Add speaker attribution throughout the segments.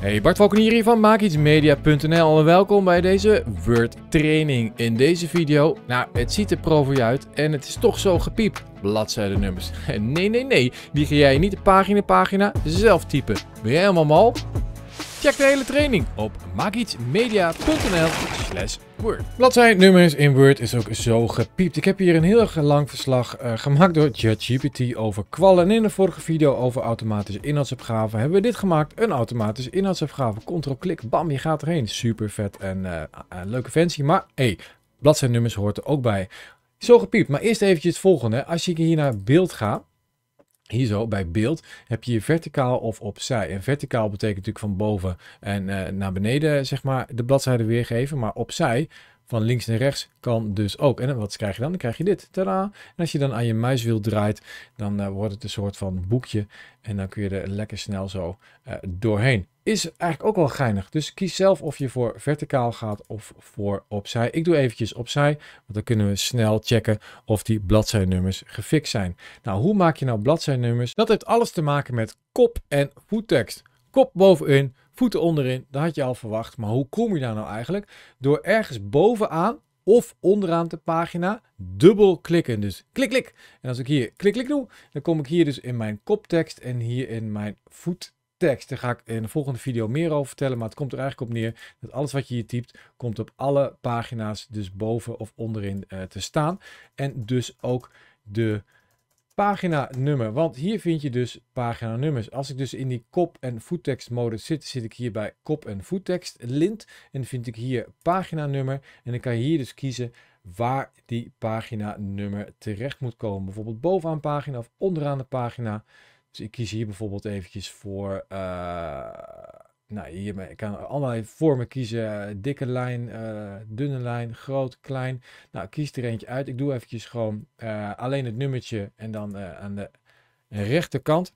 Speaker 1: Hey, Bart Valkenier hier van MaakIetsMedia.nl en welkom bij deze Word Training. In deze video, nou het ziet er pro je uit en het is toch zo gepiept, bladzijdenummers. Nee, nee, nee, die ga jij niet de pagina pagina zelf typen. Ben jij helemaal mal? Check de hele training op maakietsmedia.nl slash Word. Bladzij nummers in Word is ook zo gepiept. Ik heb hier een heel lang verslag eh, gemaakt door ChatGPT over kwallen. En in de vorige video over automatische inhoudsopgave hebben we dit gemaakt. Een automatische inhoudsopgave. Ctrl-klik, bam, je gaat erheen. Super vet en eh, eh, leuke fancy. Maar hey, nummers hoort er ook bij. Zo gepiept. Maar eerst eventjes het volgende. Als ik hier naar beeld ga, hier zo bij beeld heb je verticaal of opzij. En verticaal betekent natuurlijk van boven en eh, naar beneden, zeg maar, de bladzijde weergeven. Maar opzij van links naar rechts kan dus ook. En wat krijg je dan? Dan krijg je dit. Tada! En als je dan aan je muiswiel draait, dan eh, wordt het een soort van boekje. En dan kun je er lekker snel zo eh, doorheen. Is eigenlijk ook wel geinig. Dus kies zelf of je voor verticaal gaat of voor opzij. Ik doe eventjes opzij, want dan kunnen we snel checken of die bladzijnummers gefixt zijn. Nou, hoe maak je nou bladzijnummers? Dat heeft alles te maken met kop- en voettekst. Kop bovenin, voeten onderin, dat had je al verwacht. Maar hoe kom je daar nou eigenlijk? Door ergens bovenaan of onderaan de pagina dubbel klikken. Dus klik, klik. En als ik hier klik, klik doe, dan kom ik hier dus in mijn koptekst en hier in mijn voettekst. Daar ga ik in de volgende video meer over vertellen, maar het komt er eigenlijk op neer dat alles wat je hier typt, komt op alle pagina's dus boven of onderin eh, te staan. En dus ook de Pagina nummer, want hier vind je dus pagina nummers. Als ik dus in die kop- en modus zit, zit ik hier bij kop- en voettekst lint. En vind ik hier pagina nummer. En dan kan je hier dus kiezen waar die pagina nummer terecht moet komen. Bijvoorbeeld bovenaan pagina of onderaan de pagina. Dus ik kies hier bijvoorbeeld eventjes voor... Eh, nou, je kan allerlei vormen kiezen. Dikke lijn, eh, dunne lijn, groot, klein. Nou, kies er eentje uit. Ik doe eventjes gewoon eh, alleen het nummertje en dan eh, aan de rechterkant.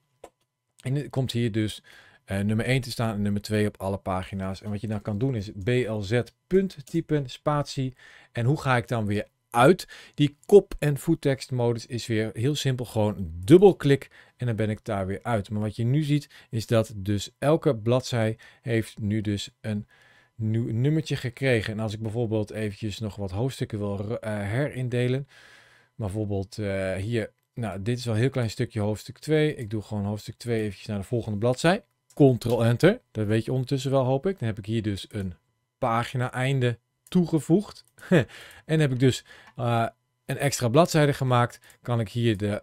Speaker 1: En dan komt hier dus nummer 1 te staan en nummer 2 op alle pagina's. En wat je dan kan doen is blz punt typen, spatie. En hoe ga ik dan weer uit? Die kop- en voettekstmodus is weer heel simpel. Gewoon dubbelklik en dan ben ik daar weer uit. Maar wat je nu ziet is dat dus elke bladzij heeft nu dus een nieuw nummertje gekregen. En als ik bijvoorbeeld eventjes nog wat hoofdstukken wil eh, herindelen, bijvoorbeeld eh, hier, nou dit is wel een heel klein stukje hoofdstuk 2. Ik doe gewoon hoofdstuk 2 eventjes naar de volgende bladzij. Ctrl-Enter, dat weet je ondertussen wel hoop ik. Dan heb ik hier dus een pagina-einde toegevoegd. en heb ik dus eh, een extra bladzijde gemaakt, kan ik hier de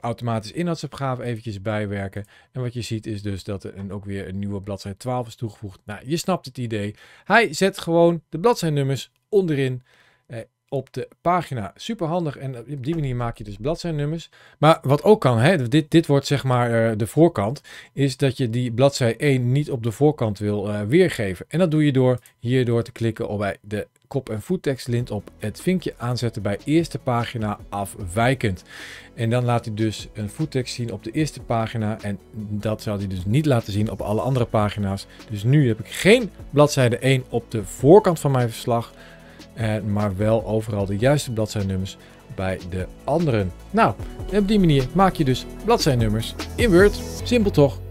Speaker 1: automatisch inhoudsopgave eventjes bijwerken. En wat je ziet is dus dat er ook weer een nieuwe bladzijde 12 is toegevoegd. Nou, je snapt het idee. Hij zet gewoon de bladzijnummers onderin eh, op de pagina. Super handig en op die manier maak je dus bladzijnummers. Maar wat ook kan, hè, dit, dit wordt zeg maar eh, de voorkant, is dat je die bladzij 1 niet op de voorkant wil eh, weergeven. En dat doe je door hierdoor te klikken op bij de kop- en lint op het vinkje aanzetten bij eerste pagina afwijkend. En dan laat hij dus een voettekst zien op de eerste pagina en dat zou hij dus niet laten zien op alle andere pagina's. Dus nu heb ik geen bladzijde 1 op de voorkant van mijn verslag, eh, maar wel overal de juiste bladzijnummers bij de anderen. Nou, op die manier maak je dus bladzijnummers in Word. Simpel toch?